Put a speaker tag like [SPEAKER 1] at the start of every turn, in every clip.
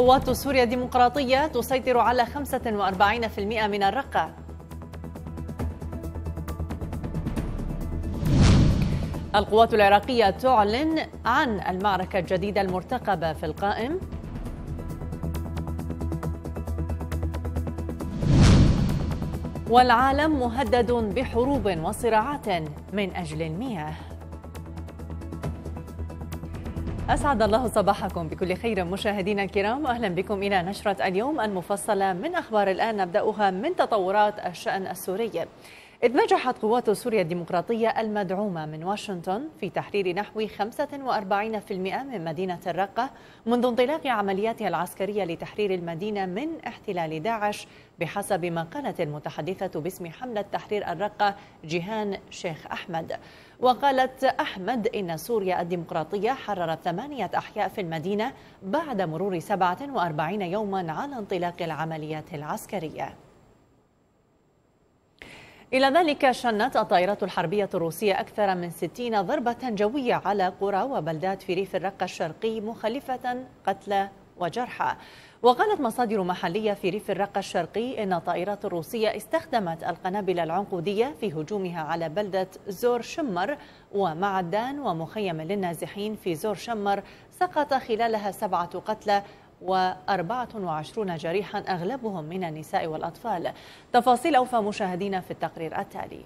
[SPEAKER 1] قوات سوريا الديمقراطية تسيطر على 45% من الرقة القوات العراقية تعلن عن المعركة الجديدة المرتقبة في القائم والعالم مهدد بحروب وصراعات من أجل المياه أسعد الله صباحكم بكل خير مشاهدينا الكرام أهلا بكم إلى نشرة اليوم المفصلة من أخبار الآن نبدأها من تطورات الشأن السوري إذ نجحت قوات سوريا الديمقراطية المدعومة من واشنطن في تحرير نحو 45% من مدينة الرقة منذ انطلاق عملياتها العسكرية لتحرير المدينة من احتلال داعش بحسب ما قالت المتحدثة باسم حملة تحرير الرقة جيهان شيخ أحمد وقالت أحمد إن سوريا الديمقراطية حررت ثمانية أحياء في المدينة بعد مرور 47 يوما على انطلاق العمليات العسكرية إلى ذلك شنت الطائرات الحربية الروسية أكثر من 60 ضربة جوية على قرى وبلدات في ريف الرقة الشرقي مخلفة قتلى وجرحى وقالت مصادر محلية في ريف الرقة الشرقي إن الطائرات الروسية استخدمت القنابل العنقودية في هجومها على بلدة زور شمر ومعدان ومخيم للنازحين في زور شمر سقط خلالها سبعة قتلى و24 جريحا أغلبهم من النساء والأطفال تفاصيل أوفى مشاهدينا في التقرير التالي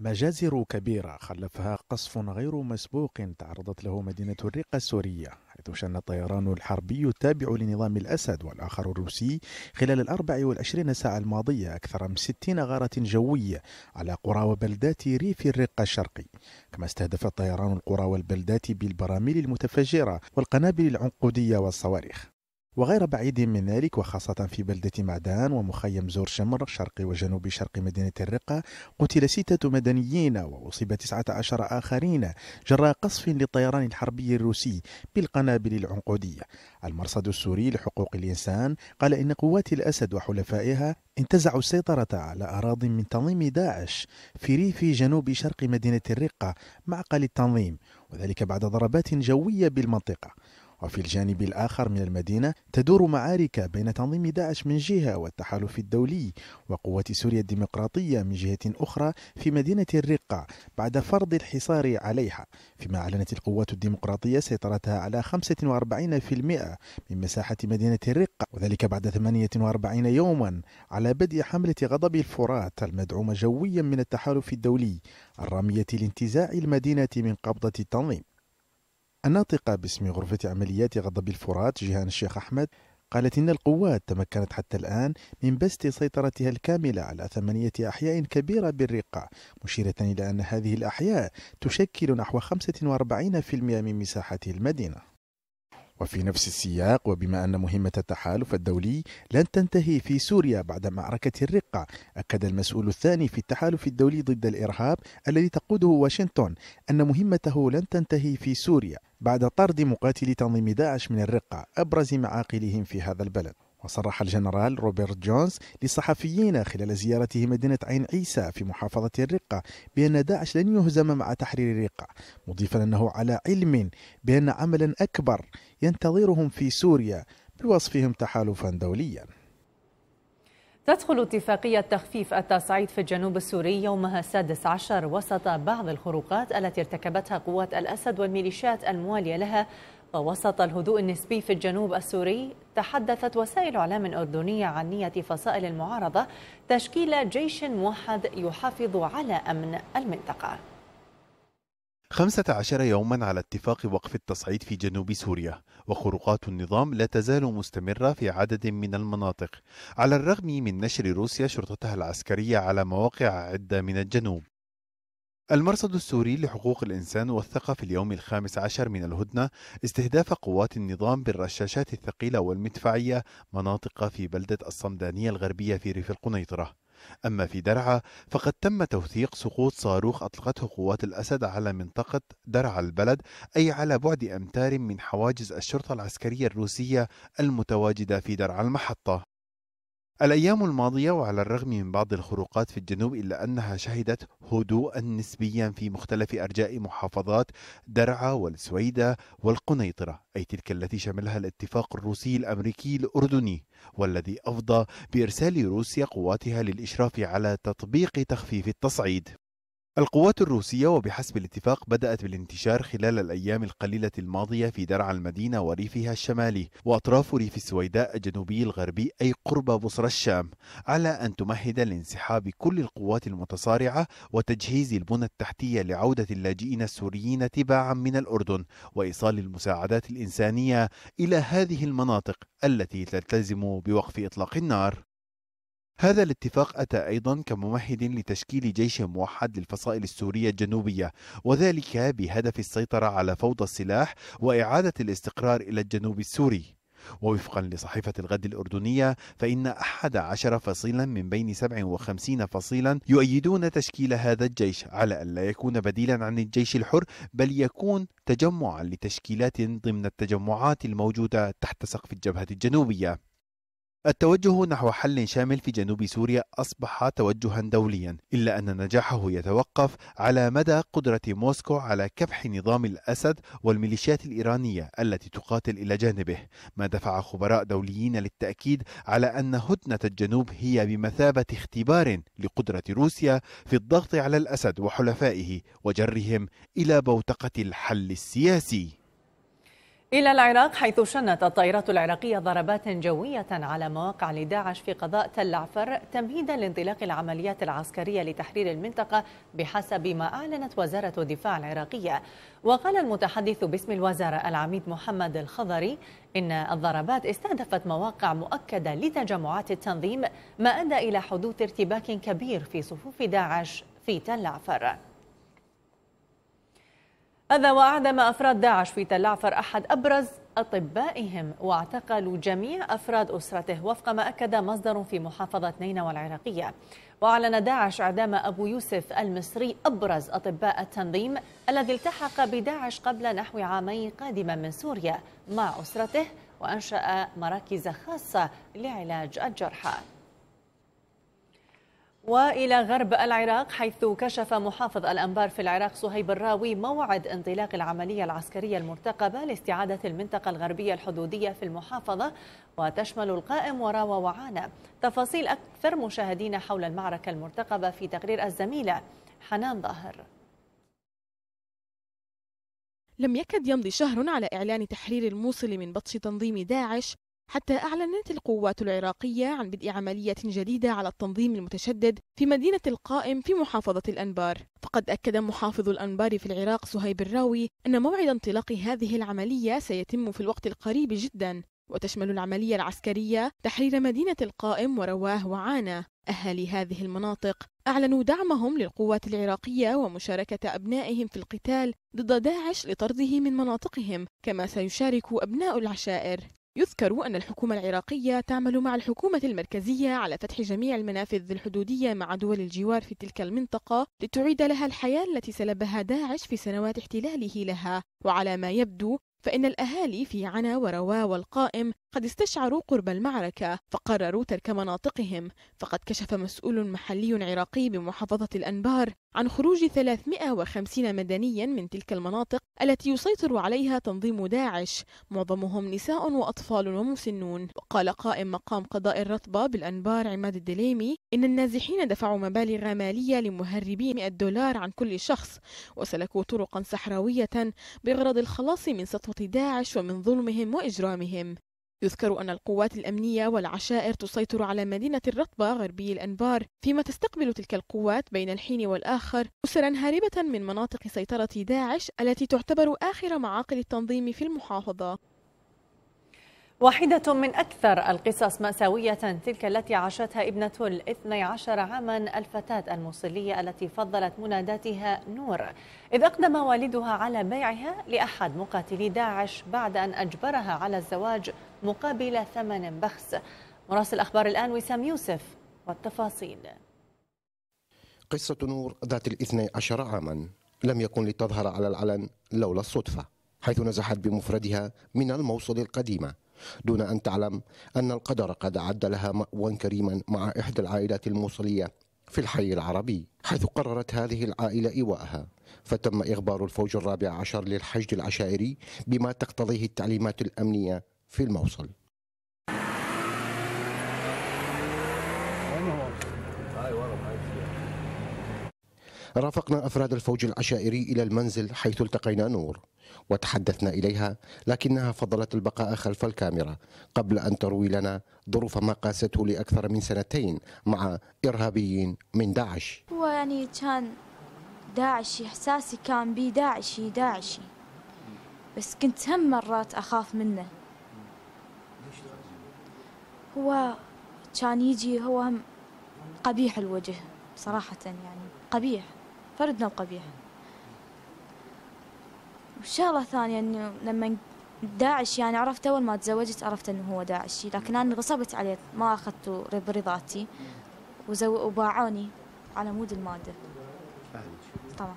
[SPEAKER 2] مجازر كبيرة خلفها قصف غير مسبوق تعرضت له مدينة الرقة السورية حيث شن الطيران الحربي التابع لنظام الأسد والآخر الروسي خلال الأربع والعشرين ساعة الماضية أكثر من ستين غارة جوية على قرى وبلدات ريف الرقة الشرقي كما استهدف الطيران القرى والبلدات بالبراميل المتفجرة والقنابل العنقودية والصواريخ وغير بعيد من ذلك وخاصة في بلدة معدان ومخيم زور شمر شرق وجنوب شرق مدينة الرقة قتل ستة مدنيين وأصيب تسعة عشر آخرين جراء قصف للطيران الحربي الروسي بالقنابل العنقودية المرصد السوري لحقوق الإنسان قال إن قوات الأسد وحلفائها انتزعوا السيطرة على أراضي من تنظيم داعش في ريف جنوب شرق مدينة الرقة معقل التنظيم وذلك بعد ضربات جوية بالمنطقة وفي الجانب الآخر من المدينة تدور معارك بين تنظيم داعش من جهة والتحالف الدولي وقوات سوريا الديمقراطية من جهة أخرى في مدينة الرقة بعد فرض الحصار عليها فيما أعلنت القوات الديمقراطية سيطرتها على 45% من مساحة مدينة الرقة وذلك بعد 48 يوما على بدء حملة غضب الفرات المدعومة جويا من التحالف الدولي الرامية لانتزاع المدينة من قبضة التنظيم الناطقة باسم غرفة عمليات غضب الفرات جيهان الشيخ أحمد قالت إن القوات تمكنت حتى الآن من بسط سيطرتها الكاملة على ثمانية أحياء كبيرة بالرقة مشيرة إلى أن هذه الأحياء تشكل نحو 45% من مساحة المدينة وفي نفس السياق وبما أن مهمة التحالف الدولي لن تنتهي في سوريا بعد معركة الرقة أكد المسؤول الثاني في التحالف الدولي ضد الإرهاب الذي تقوده واشنطن أن مهمته لن تنتهي في سوريا بعد طرد مقاتلي تنظيم داعش من الرقة أبرز معاقلهم في هذا البلد وصرح الجنرال روبرت جونز لصحفيين خلال زيارته مدينة عين عيسى في محافظة الرقة بأن داعش لن يهزم مع تحرير الرقة مضيفا أنه على علم بأن عملا أكبر ينتظرهم في سوريا بوصفهم تحالفا دوليا
[SPEAKER 1] تدخل اتفاقية تخفيف التصعيد في الجنوب السوري يومها السادس عشر وسط بعض الخروقات التي ارتكبتها قوات الأسد والميليشيات الموالية لها ووسط الهدوء النسبي في الجنوب السوري تحدثت وسائل اعلام اردنيه عن نيه فصائل المعارضه تشكيل جيش موحد يحافظ على امن المنطقه.
[SPEAKER 3] 15 يوما على اتفاق وقف التصعيد في جنوب سوريا وخروقات النظام لا تزال مستمرة في عدد من المناطق على الرغم من نشر روسيا شرطتها العسكرية على مواقع عدة من الجنوب المرصد السوري لحقوق الإنسان وثق في اليوم الخامس عشر من الهدنة استهداف قوات النظام بالرشاشات الثقيلة والمدفعية مناطق في بلدة الصمدانية الغربية في ريف القنيطرة أما في درعا فقد تم توثيق سقوط صاروخ أطلقته قوات الأسد على منطقة درعا البلد أي على بعد أمتار من حواجز الشرطة العسكرية الروسية المتواجدة في درعا المحطة الأيام الماضية وعلى الرغم من بعض الخروقات في الجنوب إلا أنها شهدت هدوءا نسبيا في مختلف أرجاء محافظات درعا والسويدة والقنيطرة أي تلك التي شملها الاتفاق الروسي الأمريكي الأردني والذي أفضى بإرسال روسيا قواتها للإشراف على تطبيق تخفيف التصعيد القوات الروسية وبحسب الاتفاق بدأت بالانتشار خلال الأيام القليلة الماضية في درعا المدينة وريفها الشمالي وأطراف ريف السويداء الجنوبي الغربي أي قرب بصر الشام على أن تمهد لانسحاب كل القوات المتصارعة وتجهيز البنى التحتية لعودة اللاجئين السوريين تباعا من الأردن وإيصال المساعدات الإنسانية إلى هذه المناطق التي تلتزم بوقف إطلاق النار هذا الاتفاق أتى أيضا كممهد لتشكيل جيش موحد للفصائل السورية الجنوبية وذلك بهدف السيطرة على فوضى السلاح وإعادة الاستقرار إلى الجنوب السوري ووفقا لصحيفة الغد الأردنية فإن أحد عشر فصيلا من بين 57 فصيلا يؤيدون تشكيل هذا الجيش على أن لا يكون بديلا عن الجيش الحر بل يكون تجمعا لتشكيلات ضمن التجمعات الموجودة تحت سقف الجبهة الجنوبية التوجه نحو حل شامل في جنوب سوريا أصبح توجها دوليا إلا أن نجاحه يتوقف على مدى قدرة موسكو على كبح نظام الأسد والميليشيات الإيرانية التي تقاتل إلى جانبه ما دفع خبراء دوليين للتأكيد على أن هدنة الجنوب هي بمثابة اختبار لقدرة روسيا في الضغط على الأسد وحلفائه وجرهم إلى بوتقة الحل السياسي
[SPEAKER 1] إلى العراق حيث شنت الطائرات العراقية ضربات جوية على مواقع لداعش في قضاء تل عفر تمهيدا لانطلاق العمليات العسكرية لتحرير المنطقة بحسب ما أعلنت وزارة الدفاع العراقية وقال المتحدث باسم الوزارة العميد محمد الخضري إن الضربات استهدفت مواقع مؤكدة لتجمعات التنظيم ما أدى إلى حدوث ارتباك كبير في صفوف داعش في تل عفر هذا وأعدم أفراد داعش في تل عفر أحد أبرز أطبائهم واعتقلوا جميع أفراد أسرته وفق ما أكد مصدر في محافظة نينوى العراقية وأعلن داعش إعدام أبو يوسف المصري أبرز أطباء التنظيم الذي التحق بداعش قبل نحو عامين قادما من سوريا مع أسرته وأنشأ مراكز خاصة لعلاج الجرحى والى غرب العراق حيث كشف محافظ الانبار في العراق صهيب الراوي موعد انطلاق العمليه العسكريه المرتقبه لاستعاده المنطقه الغربيه الحدوديه في المحافظه وتشمل القائم وراوه وعانا تفاصيل اكثر مشاهدينا حول المعركه المرتقبه في تقرير الزميله حنان ظاهر
[SPEAKER 4] لم يكد يمضي شهر على إعلان تحرير الموصل من بطش تنظيم داعش حتى أعلنت القوات العراقية عن بدء عملية جديدة على التنظيم المتشدد في مدينة القائم في محافظة الأنبار فقد أكد محافظ الأنبار في العراق سهيب الراوي أن موعد انطلاق هذه العملية سيتم في الوقت القريب جدا وتشمل العملية العسكرية تحرير مدينة القائم ورواه وعانة أهالي هذه المناطق أعلنوا دعمهم للقوات العراقية ومشاركة أبنائهم في القتال ضد داعش لطرده من مناطقهم كما سيشارك أبناء العشائر يذكر أن الحكومة العراقية تعمل مع الحكومة المركزية على فتح جميع المنافذ الحدودية مع دول الجوار في تلك المنطقة لتعيد لها الحياة التي سلبها داعش في سنوات احتلاله لها وعلى ما يبدو فإن الأهالي في عنا وروا والقائم قد استشعروا قرب المعركة فقرروا ترك مناطقهم فقد كشف مسؤول محلي عراقي بمحافظة الأنبار عن خروج 350 مدنيا من تلك المناطق التي يسيطر عليها تنظيم داعش معظمهم نساء وأطفال ومسنون وقال قائم مقام قضاء الرطبة بالأنبار عماد الدليمي إن النازحين دفعوا مبالغ مالية لمهربي 100 دولار عن كل شخص وسلكوا طرقا صحراوية بغرض الخلاص من سطوة ضغط داعش ومن ظلمهم وإجرامهم يذكر أن القوات الأمنية والعشائر تسيطر على مدينة الرطبة غربي الأنبار فيما تستقبل تلك القوات بين الحين والآخر أسرا هاربة من مناطق سيطرة داعش التي تعتبر آخر
[SPEAKER 1] معاقل التنظيم في المحافظة واحدة من أكثر القصص مأساوية تلك التي عاشتها ابنة الاثني عشر عاما الفتاة الموصلية التي فضلت مناداتها نور إذ أقدم والدها على بيعها لأحد مقاتلي داعش بعد أن أجبرها على الزواج مقابل ثمن بخس مراسل أخبار الآن وسام يوسف والتفاصيل
[SPEAKER 5] قصة نور ذات الاثني عشر عاما لم يكن لتظهر على العلن لولا الصدفة حيث نزحت بمفردها من الموصل القديمة دون أن تعلم أن القدر قد أعد لها مأوى كريما مع إحدى العائلات الموصلية في الحي العربي حيث قررت هذه العائلة إيواءها فتم إخبار الفوج الرابع عشر للحشد العشائري بما تقتضيه التعليمات الأمنية في الموصل رافقنا أفراد الفوج العشائري إلى المنزل حيث التقينا نور وتحدثنا إليها لكنها فضلت البقاء خلف الكاميرا قبل أن تروي لنا ظروف ما قاسته لأكثر من سنتين مع إرهابيين من
[SPEAKER 2] داعش
[SPEAKER 6] هو يعني كان داعشي إحساسي كان بي داعشي داعشي بس كنت هم مرات أخاف منه هو كان يجي هو هم قبيح الوجه صراحة يعني قبيح فردنا القبيح وشغلة ثانية إنه لما داعش يعني عرفت أول ما تزوجت عرفت إنه هو داعشي لكن أنا غصبت عليه ما أخذته برضاتي وباعوني على مود المادة طبعا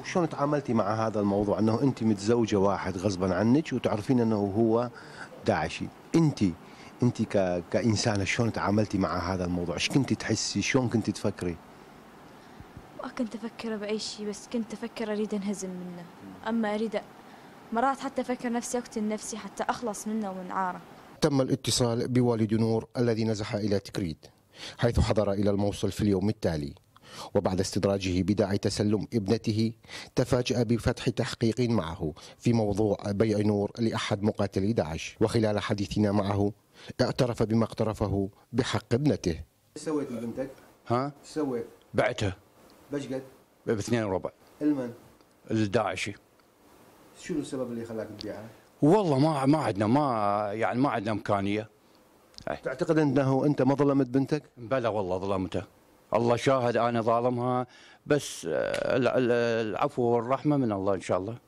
[SPEAKER 7] وشلون تعاملتي مع هذا الموضوع انه انت متزوجه واحد غصبا عنك وتعرفين انه هو داعشي انت انت ك... كانسانه شلون تعاملتي مع هذا الموضوع؟ ايش كنت تحسي؟ شلون كنت تفكري؟
[SPEAKER 6] ما كنت افكر باي شيء بس كنت افكر اريد انهزم منه، اما اريد مرات حتى افكر نفسي اقتل نفسي حتى اخلص منه ومن عاره.
[SPEAKER 5] تم الاتصال بوالد نور الذي نزح الى تكريت حيث حضر الى الموصل في اليوم التالي. وبعد استدراجه بداعي تسلم ابنته تفاجأ بفتح تحقيق معه في موضوع بيع نور لأحد مقاتلي داعش وخلال حديثنا معه اعترف بما اقترفه بحق
[SPEAKER 7] ابنته سويت بنتك؟ ها؟ سويت؟ بعتها قد؟ باثنين وربع المن؟ الداعشي شنو السبب اللي خلاك تبيعها؟ والله ما ما عندنا ما يعني ما عندنا امكانيه أي. تعتقد انه انت ما ظلمت بنتك؟ بلى والله ظلمتها الله شاهد انا ظالمها بس آه، العفو والرحمه من الله ان شاء الله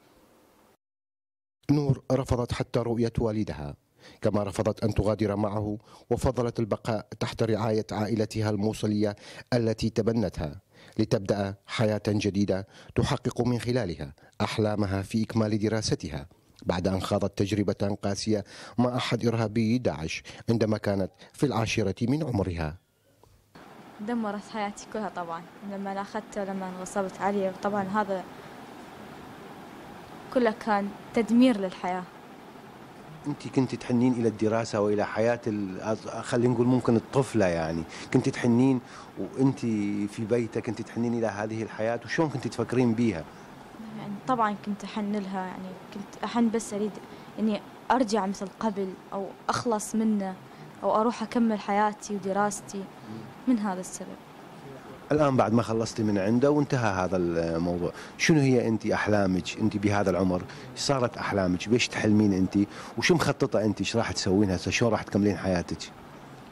[SPEAKER 5] نور رفضت حتى رؤيه والدها كما رفضت أن تغادر معه وفضلت البقاء تحت رعاية عائلتها الموصلية التي تبنتها لتبدأ حياة جديدة تحقق من خلالها أحلامها في إكمال دراستها بعد أن خاضت تجربة قاسية مع أحد إرهابي داعش عندما كانت في العاشرة من عمرها
[SPEAKER 6] دمرت حياتي كلها طبعا لما أخذت لما انغصبت علي طبعا هذا كله كان تدمير للحياة
[SPEAKER 7] انت كنت تحنين الى الدراسه والى حياه خلينا نقول ممكن الطفله يعني كنت تحنين وانت في بيتك كنت تحنين الى هذه الحياه وشلون كنت تفكرين بيها
[SPEAKER 6] يعني طبعا كنت احن لها يعني كنت احن بس اريد اني ارجع مثل قبل او اخلص منه او اروح اكمل حياتي ودراستي من هذا السبب
[SPEAKER 7] الآن بعد ما خلصتي من عنده وانتهى هذا الموضوع شنو هي أنت أحلامك أنت بهذا العمر صارت أحلامك بيش تحلمين أنت وشو مخططة أنت ايش راح تسوين هسه شلون راح تكملين حياتك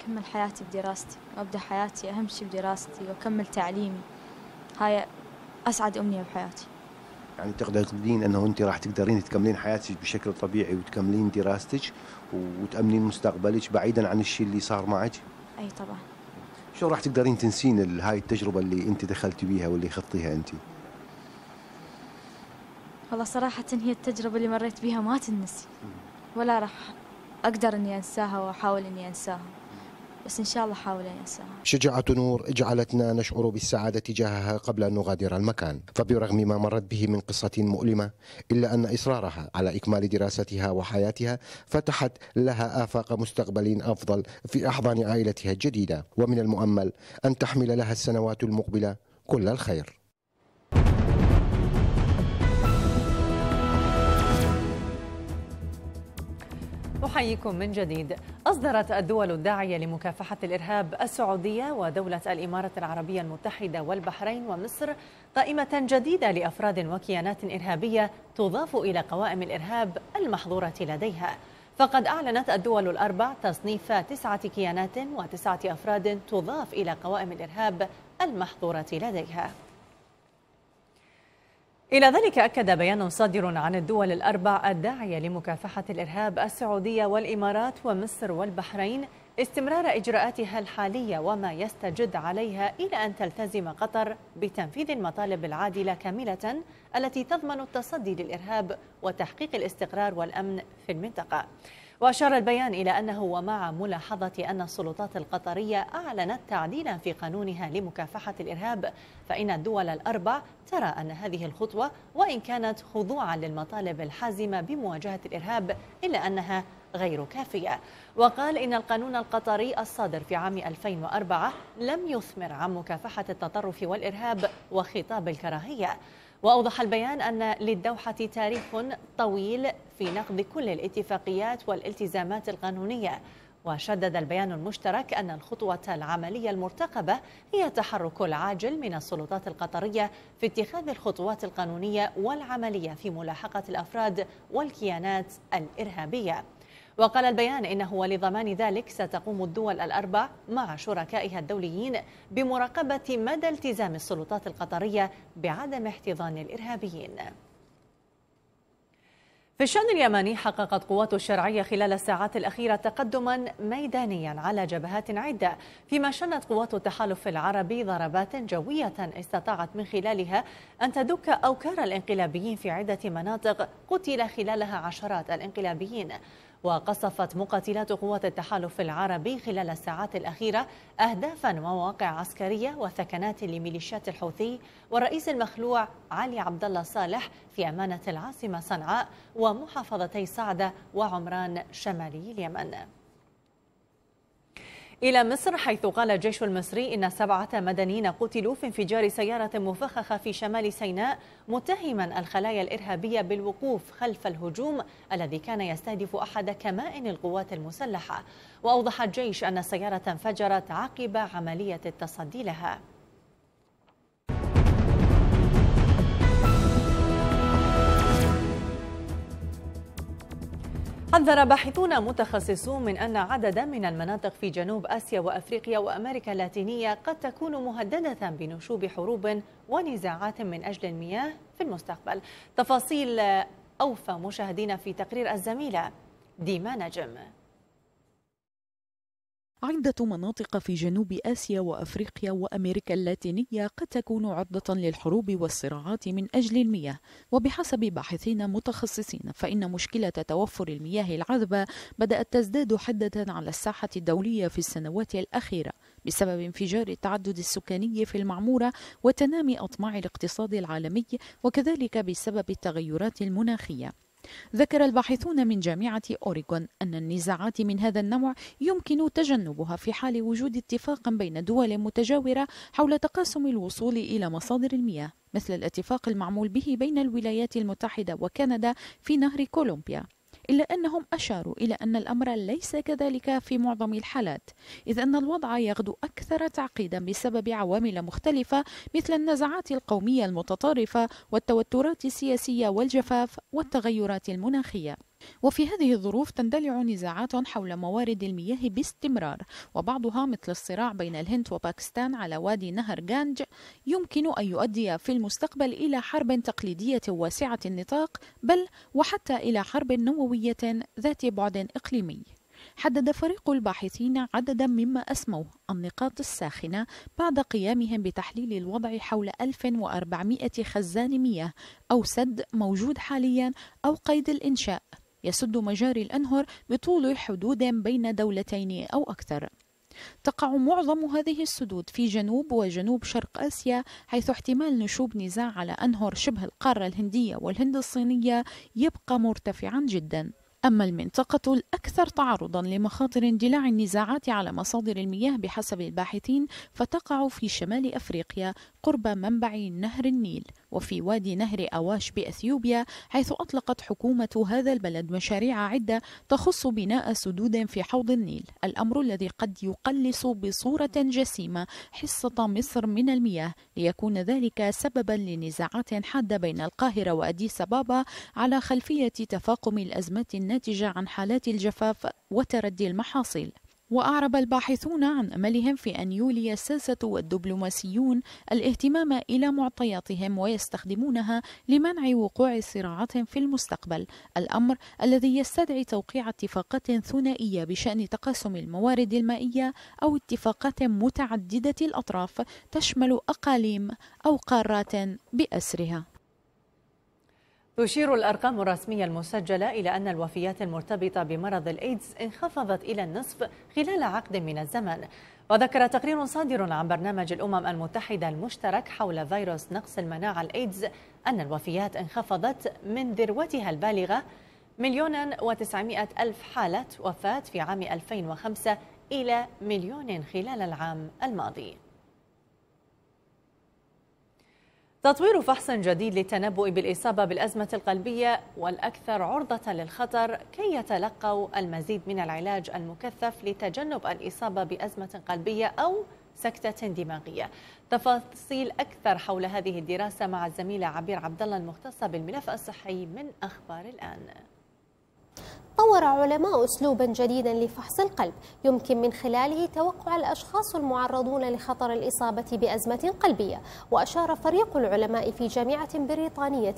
[SPEAKER 6] أكمل حياتي بدراستي وأبدأ حياتي أهم شيء بدراستي وأكمل تعليمي هاي أسعد أمنية بحياتي
[SPEAKER 7] يعني تقدرين انه انت راح تقدرين تكملين حياتك بشكل طبيعي وتكملين دراستك وتامنين مستقبلك بعيدا عن الشيء اللي صار معك؟ اي طبعا. شلون راح تقدرين تنسين هاي التجربه اللي انت دخلتي بيها واللي خطيها انت
[SPEAKER 6] والله صراحة هي التجربة اللي مريت بيها ما تنسي ولا راح أقدر إني أنساها وأحاول إني أنساها بس إن شاء الله حاول أن يعني
[SPEAKER 5] شجاعة نور جعلتنا نشعر بالسعادة تجاهها قبل أن نغادر المكان فبرغم ما مرت به من قصة مؤلمة إلا أن إصرارها على إكمال دراستها وحياتها فتحت لها آفاق مستقبل أفضل في أحضان عائلتها الجديدة ومن المؤمل أن تحمل لها السنوات المقبلة كل الخير
[SPEAKER 1] أحييكم من جديد أصدرت الدول الداعية لمكافحة الإرهاب السعودية ودولة الاماره العربية المتحدة والبحرين ومصر قائمة جديدة لأفراد وكيانات إرهابية تضاف إلى قوائم الإرهاب المحظورة لديها فقد أعلنت الدول الأربع تصنيف تسعة كيانات وتسعة أفراد تضاف إلى قوائم الإرهاب المحظورة لديها إلى ذلك أكد بيان صادر عن الدول الأربع الداعية لمكافحة الإرهاب السعودية والإمارات ومصر والبحرين استمرار إجراءاتها الحالية وما يستجد عليها إلى أن تلتزم قطر بتنفيذ المطالب العادلة كاملة التي تضمن التصدي للإرهاب وتحقيق الاستقرار والأمن في المنطقة وأشار البيان إلى أنه ومع ملاحظة أن السلطات القطرية أعلنت تعديلا في قانونها لمكافحة الإرهاب فإن الدول الأربع ترى أن هذه الخطوة وإن كانت خضوعا للمطالب الحازمة بمواجهة الإرهاب إلا أنها غير كافية وقال إن القانون القطري الصادر في عام 2004 لم يثمر عن مكافحة التطرف والإرهاب وخطاب الكراهية وأوضح البيان أن للدوحة تاريخ طويل في نقض كل الاتفاقيات والالتزامات القانونية وشدد البيان المشترك أن الخطوة العملية المرتقبة هي التحرك العاجل من السلطات القطرية في اتخاذ الخطوات القانونية والعملية في ملاحقة الأفراد والكيانات الإرهابية وقال البيان إنه لضمان ذلك ستقوم الدول الأربع مع شركائها الدوليين بمراقبة مدى التزام السلطات القطرية بعدم احتضان الإرهابيين في الشأن اليمني حققت قوات الشرعية خلال الساعات الأخيرة تقدما ميدانيا على جبهات عدة فيما شنت قوات التحالف العربي ضربات جوية استطاعت من خلالها أن تدك أوكار الانقلابيين في عدة مناطق قتل خلالها عشرات الانقلابيين وقصفت مقاتلات قوات التحالف العربي خلال الساعات الأخيرة أهدافا ومواقع عسكرية وثكنات لميليشيات الحوثي والرئيس المخلوع علي عبد الله صالح في أمانة العاصمة صنعاء ومحافظتي صعدة وعمران شمالي اليمن إلى مصر حيث قال الجيش المصري إن سبعة مدنيين قتلوا في انفجار سيارة مفخخة في شمال سيناء متهما الخلايا الإرهابية بالوقوف خلف الهجوم الذي كان يستهدف أحد كمائن القوات المسلحة وأوضح الجيش أن السيارة انفجرت عقب عملية التصدي لها حذر باحثون متخصصون من أن عددا من المناطق في جنوب آسيا وأفريقيا وأمريكا اللاتينية قد تكون مهددة بنشوب حروب ونزاعات من أجل المياه في المستقبل تفاصيل أوفى مشاهدينا في تقرير الزميلة ديما نجم
[SPEAKER 8] عدة مناطق في جنوب آسيا وأفريقيا وأمريكا اللاتينية قد تكون عرضة للحروب والصراعات من أجل المياه، وبحسب باحثين متخصصين فإن مشكلة توفر المياه العذبة بدأت تزداد حدة على الساحة الدولية في السنوات الأخيرة بسبب انفجار التعدد السكاني في المعمورة وتنامي أطماع الاقتصاد العالمي وكذلك بسبب التغيرات المناخية. ذكر الباحثون من جامعة أوريغون أن النزاعات من هذا النوع يمكن تجنبها في حال وجود اتفاق بين دول متجاورة حول تقاسم الوصول إلى مصادر المياه مثل الاتفاق المعمول به بين الولايات المتحدة وكندا في نهر كولومبيا إلا أنهم أشاروا إلى أن الأمر ليس كذلك في معظم الحالات إذ أن الوضع يغدو أكثر تعقيدا بسبب عوامل مختلفة مثل النزعات القومية المتطرفة والتوترات السياسية والجفاف والتغيرات المناخية وفي هذه الظروف تندلع نزاعات حول موارد المياه باستمرار وبعضها مثل الصراع بين الهند وباكستان على وادي نهر جانج يمكن أن يؤدي في المستقبل إلى حرب تقليدية واسعة النطاق بل وحتى إلى حرب نووية ذات بعد إقليمي حدد فريق الباحثين عددا مما أسموه النقاط الساخنة بعد قيامهم بتحليل الوضع حول 1400 خزان مياه أو سد موجود حاليا أو قيد الإنشاء يسد مجاري الأنهر بطول حدود بين دولتين أو أكثر تقع معظم هذه السدود في جنوب وجنوب شرق آسيا حيث احتمال نشوب نزاع على أنهر شبه القارة الهندية والهند الصينية يبقى مرتفعا جدا أما المنطقة الأكثر تعرضا لمخاطر اندلاع النزاعات على مصادر المياه بحسب الباحثين فتقع في شمال أفريقيا قرب منبع نهر النيل وفي وادي نهر أواش بأثيوبيا حيث أطلقت حكومة هذا البلد مشاريع عدة تخص بناء سدود في حوض النيل الأمر الذي قد يقلص بصورة جسيمة حصة مصر من المياه ليكون ذلك سببا لنزاعات حادة بين القاهرة وأديس أبابا على خلفية تفاقم الأزمات الناتجة عن حالات الجفاف وتردي المحاصيل وأعرب الباحثون عن أملهم في أن يولي الساسة والدبلوماسيون الاهتمام إلى معطياتهم ويستخدمونها لمنع وقوع صراعات في المستقبل الأمر الذي يستدعي توقيع اتفاقات ثنائية بشأن تقاسم الموارد المائية أو اتفاقات متعددة الأطراف تشمل أقاليم أو قارات بأسرها
[SPEAKER 1] تشير الأرقام الرسمية المسجلة إلى أن الوفيات المرتبطة بمرض الإيدز انخفضت إلى النصف خلال عقد من الزمن وذكر تقرير صادر عن برنامج الأمم المتحدة المشترك حول فيروس نقص المناعة الإيدز أن الوفيات انخفضت من ذروتها البالغة مليونا وتسعمائة ألف حالة وفاة في عام 2005 إلى مليون خلال العام الماضي تطوير فحص جديد للتنبؤ بالإصابة بالأزمة القلبية والأكثر عرضة للخطر كي يتلقوا المزيد من العلاج المكثف لتجنب الإصابة بأزمة قلبية أو سكتة دماغية. تفاصيل أكثر حول هذه الدراسة مع الزميلة عبير عبدالله المختصة بالملف الصحي من أخبار الآن.
[SPEAKER 9] طور علماء أسلوبا جديدا لفحص القلب يمكن من خلاله توقع الأشخاص المعرضون لخطر الإصابة بأزمة قلبية وأشار فريق العلماء في جامعة بريطانية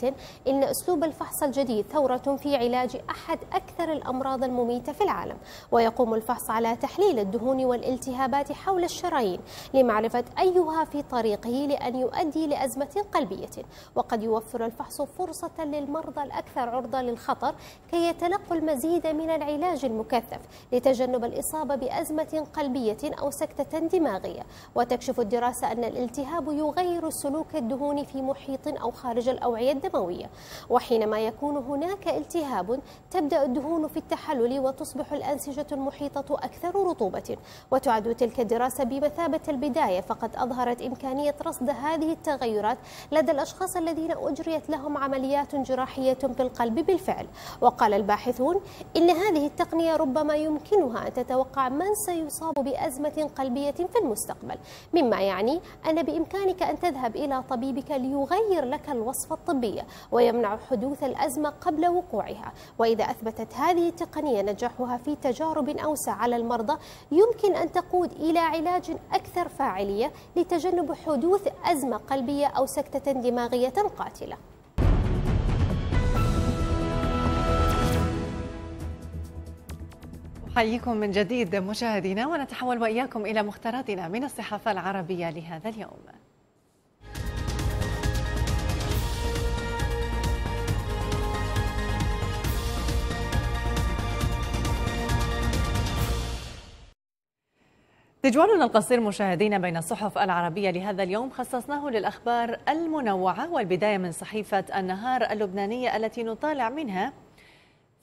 [SPEAKER 9] إن أسلوب الفحص الجديد ثورة في علاج أحد أكثر الأمراض المميتة في العالم ويقوم الفحص على تحليل الدهون والالتهابات حول الشرايين لمعرفة أيها في طريقه لأن يؤدي لأزمة قلبية وقد يوفر الفحص فرصة للمرضى الأكثر عرضة للخطر كي يتلقوا المزيد المزيد من العلاج المكثف لتجنب الإصابة بأزمة قلبية أو سكتة دماغية وتكشف الدراسة أن الالتهاب يغير سلوك الدهون في محيط أو خارج الأوعية الدموية وحينما يكون هناك التهاب تبدأ الدهون في التحلل وتصبح الأنسجة المحيطة أكثر رطوبة وتعد تلك الدراسة بمثابة البداية فقد أظهرت إمكانية رصد هذه التغيرات لدى الأشخاص الذين أجريت لهم عمليات جراحية في القلب بالفعل وقال الباحثون إن هذه التقنية ربما يمكنها أن تتوقع من سيصاب بأزمة قلبية في المستقبل مما يعني أن بإمكانك أن تذهب إلى طبيبك ليغير لك الوصفة الطبية ويمنع حدوث الأزمة قبل وقوعها وإذا أثبتت هذه التقنية نجاحها في تجارب أوسع على المرضى يمكن أن تقود إلى علاج أكثر فاعلية لتجنب حدوث أزمة قلبية أو سكتة دماغية
[SPEAKER 1] قاتلة حييكم من جديد مشاهدينا ونتحول وإياكم إلى مختاراتنا من الصحافة العربية لهذا اليوم تجوالنا القصير مشاهدينا بين الصحف العربية لهذا اليوم خصصناه للأخبار المنوعة والبداية من صحيفة النهار اللبنانية التي نطالع منها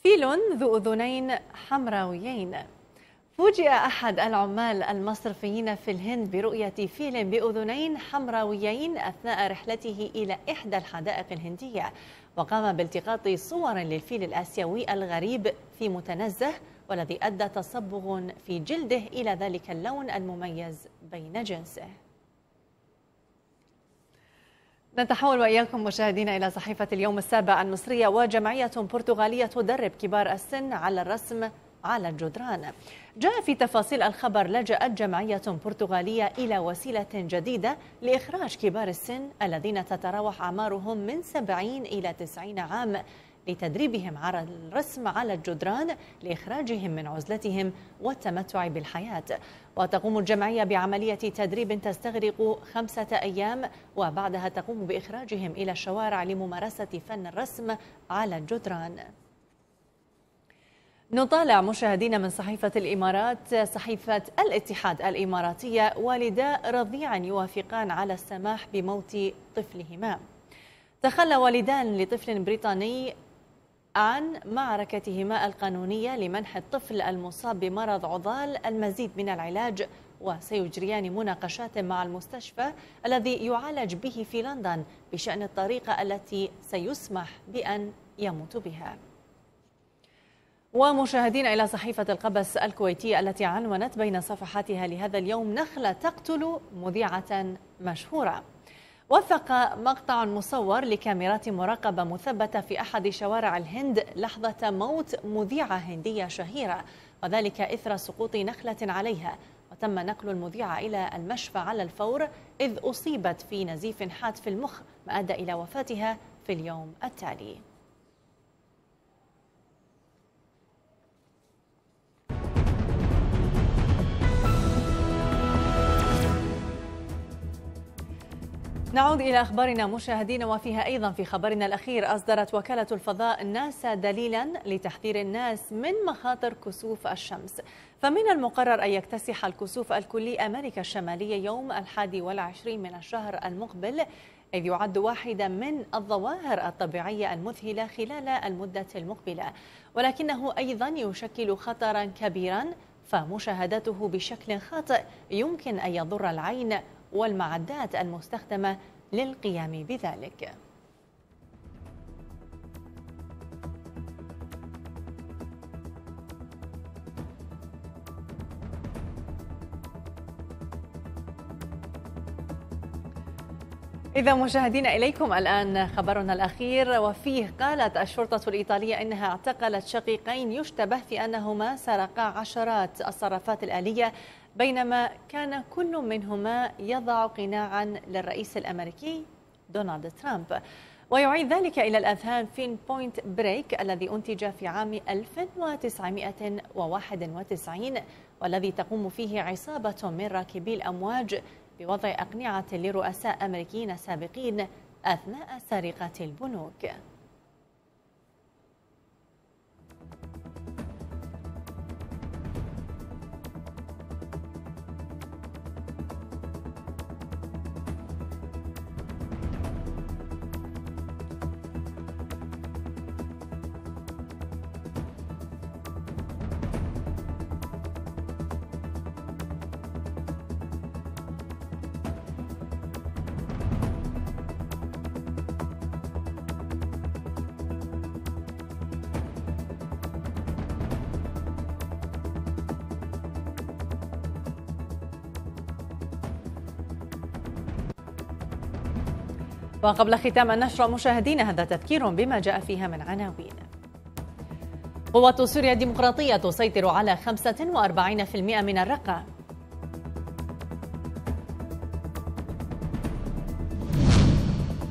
[SPEAKER 1] فيل ذو أذنين حمراويين فوجئ أحد العمال المصرفيين في الهند برؤية فيل بأذنين حمراويين أثناء رحلته إلى إحدى الحدائق الهندية وقام بالتقاط صور للفيل الآسيوي الغريب في متنزه والذي أدى تصبغ في جلده إلى ذلك اللون المميز بين جنسه نتحول وإياكم مشاهدينا إلى صحيفة اليوم السابع المصرية وجمعية برتغالية تدرب كبار السن على الرسم على الجدران جاء في تفاصيل الخبر لجأت جمعية برتغالية إلى وسيلة جديدة لإخراج كبار السن الذين تتراوح أعمارهم من 70 إلى 90 عام لتدريبهم على الرسم على الجدران لإخراجهم من عزلتهم والتمتع بالحياة وتقوم الجمعية بعملية تدريب تستغرق خمسة أيام وبعدها تقوم بإخراجهم إلى الشوارع لممارسة فن الرسم على الجدران نطالع مشاهدينا من صحيفة الإمارات صحيفة الاتحاد الإماراتية والدا رضيعا يوافقان على السماح بموت طفلهما تخلى والدان لطفل بريطاني عن معركتهما القانونية لمنح الطفل المصاب بمرض عضال المزيد من العلاج وسيجريان مناقشات مع المستشفى الذي يعالج به في لندن بشأن الطريقة التي سيسمح بأن يموت بها ومشاهدين إلى صحيفة القبس الكويتية التي عنونت بين صفحاتها لهذا اليوم نخلة تقتل مذيعة مشهورة وثق مقطع مصور لكاميرات مراقبة مثبتة في أحد شوارع الهند لحظة موت مذيعة هندية شهيرة وذلك إثر سقوط نخلة عليها وتم نقل المذيعة إلى المشفى على الفور إذ أصيبت في نزيف حاد في المخ ما أدى إلى وفاتها في اليوم التالي نعود إلى أخبارنا مشاهدين وفيها أيضا في خبرنا الأخير أصدرت وكالة الفضاء ناسا دليلا لتحذير الناس من مخاطر كسوف الشمس فمن المقرر أن يكتسح الكسوف الكلي أمريكا الشمالية يوم الحادي والعشرين من الشهر المقبل إذ يعد واحدا من الظواهر الطبيعية المذهلة خلال المدة المقبلة ولكنه أيضا يشكل خطرا كبيرا فمشاهدته بشكل خاطئ يمكن أن يضر العين والمعدات المستخدمة للقيام بذلك إذا مشاهدينا إليكم الآن خبرنا الأخير وفيه قالت الشرطة الإيطالية إنها اعتقلت شقيقين يشتبه في أنهما سرقا عشرات الصرافات الآلية بينما كان كل منهما يضع قناعا للرئيس الامريكي دونالد ترامب ويعيد ذلك إلى الأذهان فين بوينت بريك الذي أنتج في عام 1991 والذي تقوم فيه عصابة من راكبي الأمواج بوضع أقنعة لرؤساء أمريكيين سابقين أثناء سرقة البنوك وقبل ختام النشرة مشاهدينا هذا تذكير بما جاء فيها من عناوين قوة سوريا الديمقراطية تسيطر على 45% من الرقة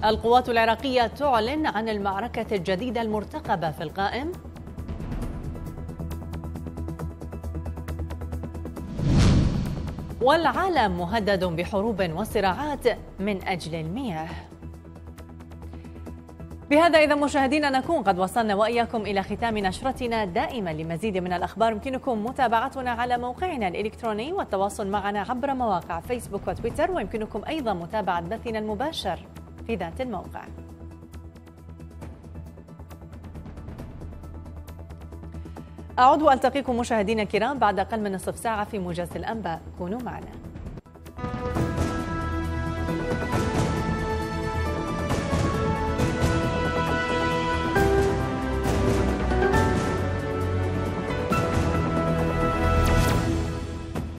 [SPEAKER 1] القوات العراقية تعلن عن المعركة الجديدة المرتقبة في القائم والعالم مهدد بحروب وصراعات من أجل المياه بهذا إذا مشاهدينا نكون قد وصلنا وإياكم إلى ختام نشرتنا دائما لمزيد من الأخبار يمكنكم متابعتنا على موقعنا الإلكتروني والتواصل معنا عبر مواقع فيسبوك وتويتر ويمكنكم أيضا متابعة بثنا المباشر في ذات الموقع أعود وألتقيكم مشاهدينا الكرام بعد أقل من نصف ساعة في موجز الأنباء كونوا معنا